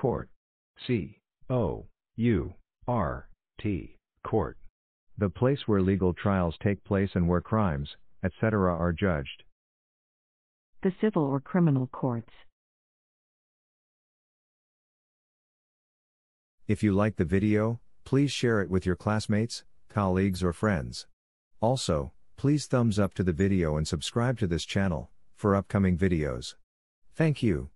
Court. C. O. U. R. T. Court. The place where legal trials take place and where crimes, etc. are judged. The civil or criminal courts. If you like the video, please share it with your classmates, colleagues or friends. Also, please thumbs up to the video and subscribe to this channel, for upcoming videos. Thank you.